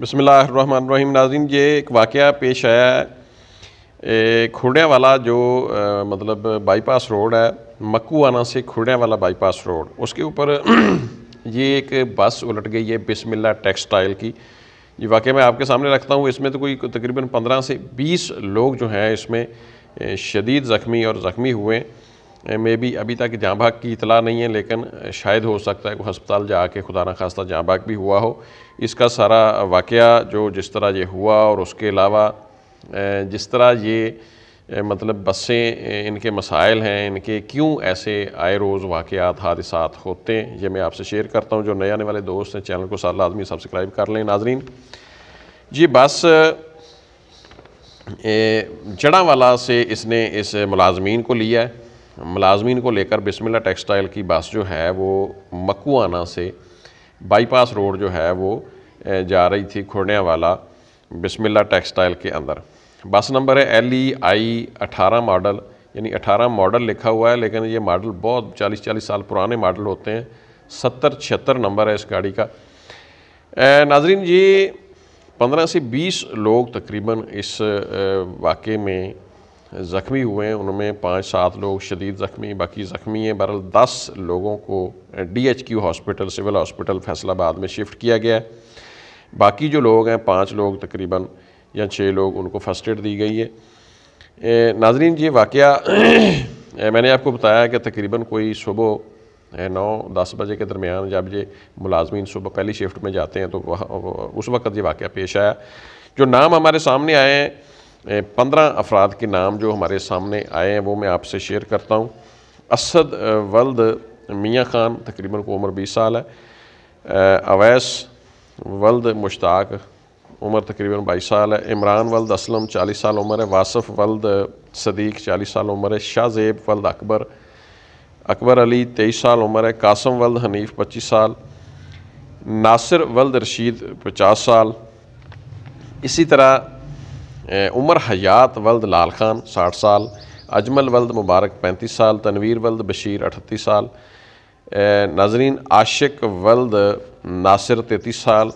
बसमीम नाजिन ये एक वाक़ पेश आया है खुड़िया वाला जो आ, मतलब बाईपास रोड है मक्ू आना से खुड़िया वाला बाईपास रोड उसके ऊपर ये एक बस उलट गई है बिसमिल्ला टेक्सटाइल की ये वाक़ मैं आपके सामने रखता हूँ इसमें तो कोई तकरीबन पंद्रह से बीस लोग जो हैं इसमें शदीद ज़ख्मी और ज़ख्मी हुए मे eh, भी अभी तक जहाँ भाग की इतला नहीं है लेकिन eh, शायद हो सकता है कि हस्पताल जा के खुदा न खास्ता जहाँ भाग भी हुआ हो इसका सारा वाक़ जो जिस तरह ये हुआ और उसके अलावा eh, जिस तरह ये मतलब बसें इनके मसाइल हैं इनके क्यों ऐसे आए रोज़ वाक़ात हादसा होते हैं ये मैं आपसे शेयर करता हूँ जो नए आने वाले दोस्त हैं चैनल को साल लाजमी सब्सक्राइब कर लें नाजरीन ये बस जड़ा वाला से इसने इस मुलाजमीन को लिया है मुलाजमीन को लेकर बिस्मिल्ला टेक्सटाइल की बस जो है वो मकुआना से बाईपास रोड जो है वो जा रही थी खुड़िया वाला बिस्मिल्ला टेक्सटाइल के अंदर बस नंबर है एल ई आई अठारह मॉडल यानी अठारह मॉडल लिखा हुआ है लेकिन ये मॉडल बहुत चालीस चालीस साल पुराने मॉडल होते हैं सत्तर छिहत्तर नंबर है इस गाड़ी का नाजरीन ये पंद्रह से बीस लोग तकरीबन इस वाक़े में ज़ख्मी हुए हैं उनमें पाँच सात लोग शदीद ज़ख्मी बाकी ज़ख्मी हैं बहरल दस लोगों को D H Q hospital civil hospital Faisalabad में शिफ्ट किया गया है बाकी जो लोग हैं पाँच लोग तकरीबन या छः लोग उनको फर्स्ट एड दी गई है नाजरीन ये वाक़ मैंने आपको बताया कि तकरीबन कोई सुबह नौ दस बजे के दरमियान जब ये मुलाजमी सुबह पहली शिफ्ट में जाते हैं तो वह उस वक़्त ये वाक़ पेश आया जो नाम हमारे सामने आए हैं पंद्रह अफराद के नाम जो हमारे सामने आए हैं वो मैं आपसे शेयर करता हूँ असद वल्द मियाँ ख़ान तकरीबन को उम्र बीस साल है अवैस वल्द मुश्ताक उम्र तकरीबन बाईस साल है इमरान वल्द असलम चालीस साल उम्र है वासफ़ वल्द सदीक चालीस साल उम्र है शाहजेब वल्द अकबर अकबर अली तेईस साल उम्र है कासम वल्द हनीफ पच्चीस साल नासिर वल्द रशीद पचास साल इसी तरह उमर हयात वल्द लाल खान साठ साल अजमल वल्द मुबारक पैंतीस साल तनवीर वल्द बशीर अठत्तीस साल नाजरीन आशिक वल्द नासिर तैतीस साल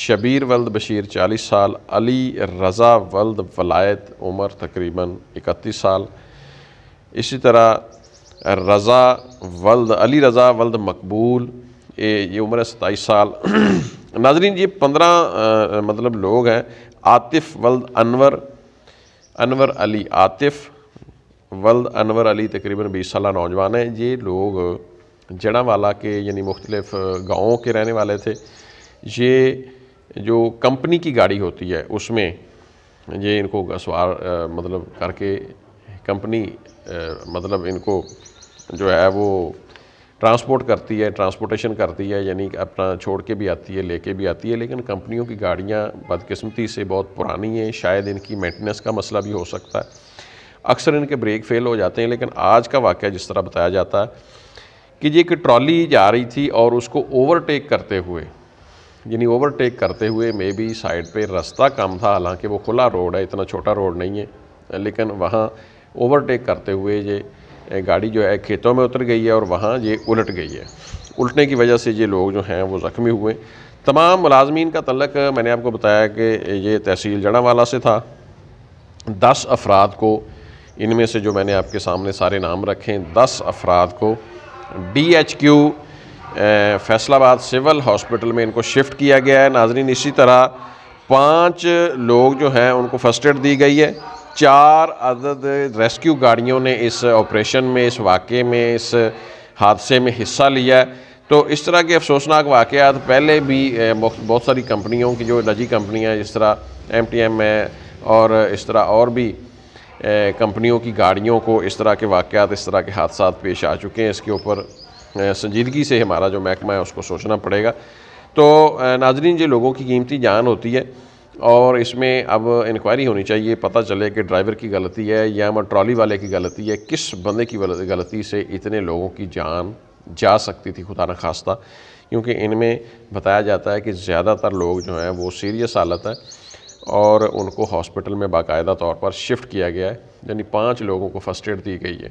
शबीर वल्द बशीर चालीस साल अली रज़ा वल्द वलायत उमर तकरीबन इकतीस साल इसी तरह रज़ा वल्द अली रज़ा वल्द मकबूल ये ये उम्र है सताईस साल नाजरीन ये पंद्रह मतलब लोग हैं आतिफ वल्द अनवर अनवर अली आतिफ वल्द अनवर अली तकरीबन बीस साल नौजवान हैं ये लोग जड़ावाला के यानी मुख्तलिफ गाँवों के रहने वाले थे ये जो कंपनी की गाड़ी होती है उसमें ये इनको सवार मतलब करके कंपनी मतलब इनको जो है वो ट्रांसपोर्ट करती है ट्रांसपोर्टेशन करती है यानी अपना छोड़ के भी आती है लेके भी आती है लेकिन कंपनियों की गाड़ियाँ बदकिस्मती से बहुत पुरानी हैं शायद इनकी मेंटेनेंस का मसला भी हो सकता है अक्सर इनके ब्रेक फेल हो जाते हैं लेकिन आज का वाक़ जिस तरह बताया जाता है कि जी एक ट्रॉली जा रही थी और उसको ओवरटेक करते हुए यानी ओवरटेक करते हुए मे बी साइड पर रास्ता कम था हालांकि वो खुला रोड है इतना छोटा रोड नहीं है लेकिन वहाँ ओवरटेक करते हुए ये गाड़ी जो है खेतों में उतर गई है और वहाँ ये उलट गई है उलटने की वजह से ये लोग जो हैं वो ज़ख्मी हुए तमाम मुलाजमीन का तलक मैंने आपको बताया कि ये तहसील जड़ावाला से था दस अफराद को इनमें से जो मैंने आपके सामने सारे नाम हैं दस अफराद को D H Q Faisalabad civil hospital में इनको शिफ्ट किया गया है नाजरीन इसी तरह पाँच लोग जो हैं उनको फर्स्ट एड दी गई है चार अदद रेस्क्यू गाड़ियों ने इस ऑपरेशन में इस वाक़े में इस हादसे में हिस्सा लिया है तो इस तरह के अफसोसनाक वाक़ात पहले भी बहुत सारी कंपनियों की जो निजी कंपनियाँ जिस तरह एम टी एम है और इस तरह और भी कंपनियों की गाड़ियों को इस तरह के वाक़ात इस तरह के हादसा पेश आ चुके हैं इसके ऊपर संजीदगी से हमारा जो महकमा है उसको सोचना पड़ेगा तो नाजरीन जो लोगों की कीमती जान होती है और इसमें अब इंक्वायरी होनी चाहिए पता चले कि ड्राइवर की गलती है या ट्रॉली वाले की गलती है किस बंदे की गलती से इतने लोगों की जान जा सकती थी खुदा न खास्ता क्योंकि इनमें बताया जाता है कि ज़्यादातर लोग जो हैं वो सीरियस हालत है और उनको हॉस्पिटल में बाकायदा तौर पर शिफ्ट किया गया है यानी पाँच लोगों को फर्स्ट एड दी गई है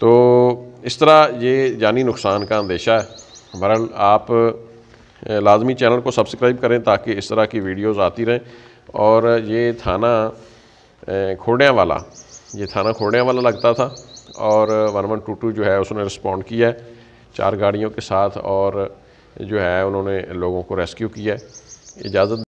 तो इस तरह ये जानी नुकसान का अंदेशा है बहरहाल आप लाजमी चैनल को सब्सक्राइब करें ताकि इस तरह की वीडियोज़ आती रहें और ये थाना खोड़ियाँ वाला ये थाना खोड़ियाँ वाला लगता था और वन वन टू टू जो है उसने रिस्पॉन्ड किया है चार गाड़ियों के साथ और जो है उन्होंने लोगों को रेस्क्यू किया है इजाज़त